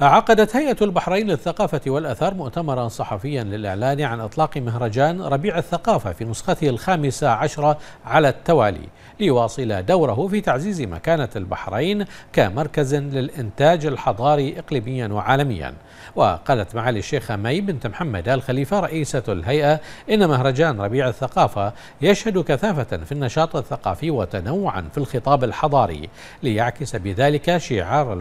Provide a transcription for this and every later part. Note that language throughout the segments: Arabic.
عقدت هيئة البحرين للثقافة والأثار مؤتمرا صحفيا للإعلان عن إطلاق مهرجان ربيع الثقافة في نسخته الخامسة عشرة على التوالي ليواصل دوره في تعزيز مكانة البحرين كمركز للإنتاج الحضاري إقليميا وعالميا وقالت معالي الشيخة مي بنت محمد آل خليفة رئيسة الهيئة إن مهرجان ربيع الثقافة يشهد كثافة في النشاط الثقافي وتنوعا في الخطاب الحضاري ليعكس بذلك شعار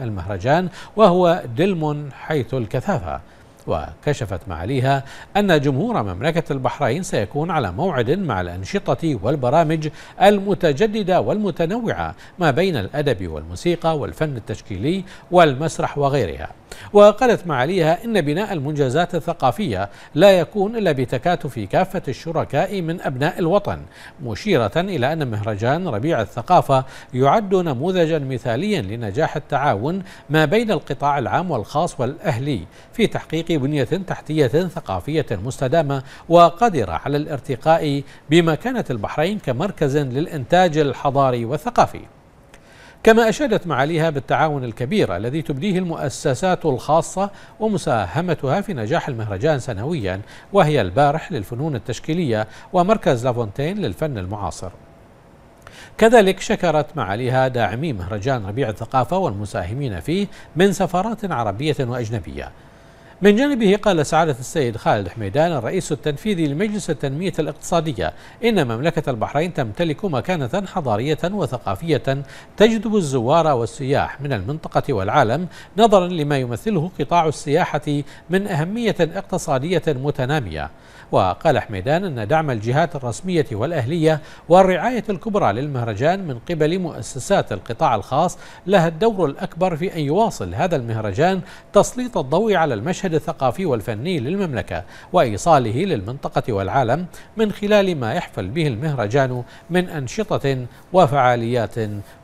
المهرجان وهو هو دلم حيث الكثافة وكشفت معاليها أن جمهور مملكة البحرين سيكون على موعد مع الأنشطة والبرامج المتجددة والمتنوعة ما بين الأدب والموسيقى والفن التشكيلي والمسرح وغيرها وقالت معاليها إن بناء المنجزات الثقافية لا يكون إلا بتكاتف كافة الشركاء من أبناء الوطن مشيرة إلى أن مهرجان ربيع الثقافة يعد نموذجا مثاليا لنجاح التعاون ما بين القطاع العام والخاص والأهلي في تحقيق بنية تحتية ثقافية مستدامة وقادرة على الارتقاء بمكانة البحرين كمركز للإنتاج الحضاري والثقافي كما أشادت معاليها بالتعاون الكبير الذي تبديه المؤسسات الخاصة ومساهمتها في نجاح المهرجان سنويا وهي البارح للفنون التشكيلية ومركز لافونتين للفن المعاصر كذلك شكرت معاليها داعمي مهرجان ربيع الثقافة والمساهمين فيه من سفارات عربية وأجنبية من جانبه قال سعادة السيد خالد حميدان الرئيس التنفيذي لمجلس التنمية الاقتصادية إن مملكة البحرين تمتلك مكانة حضارية وثقافية تجذب الزوار والسياح من المنطقة والعالم نظرا لما يمثله قطاع السياحة من أهمية اقتصادية متنامية وقال حميدان أن دعم الجهات الرسمية والأهلية والرعاية الكبرى للمهرجان من قبل مؤسسات القطاع الخاص لها الدور الأكبر في أن يواصل هذا المهرجان تسليط الضوء على المشهد المشهد الثقافي والفني للمملكة وإيصاله للمنطقة والعالم من خلال ما يحفل به المهرجان من أنشطة وفعاليات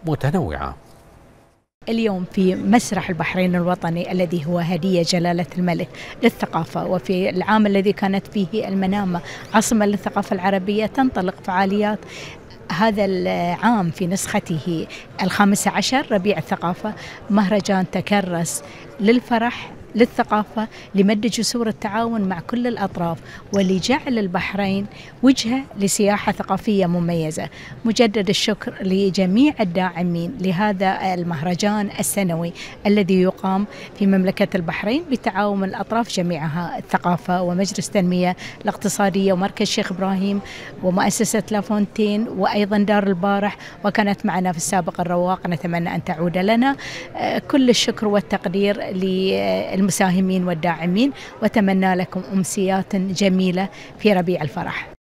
متنوعة اليوم في مسرح البحرين الوطني الذي هو هدية جلالة الملك للثقافة وفي العام الذي كانت فيه المنامة عاصمة للثقافة العربية تنطلق فعاليات هذا العام في نسخته الخامسة عشر ربيع الثقافة مهرجان تكرس للفرح للثقافة لمد جسور التعاون مع كل الأطراف ولجعل البحرين وجهة لسياحة ثقافية مميزة مجدد الشكر لجميع الداعمين لهذا المهرجان السنوي الذي يقام في مملكة البحرين بتعاون الأطراف جميعها الثقافة ومجلس التنمية الاقتصادية ومركز الشيخ إبراهيم ومؤسسة لافونتين وأيضا دار البارح وكانت معنا في السابق الرواق نتمنى أن تعود لنا آه، كل الشكر والتقدير للمؤسسة المساهمين والداعمين وأتمنى لكم أمسيات جميلة في ربيع الفرح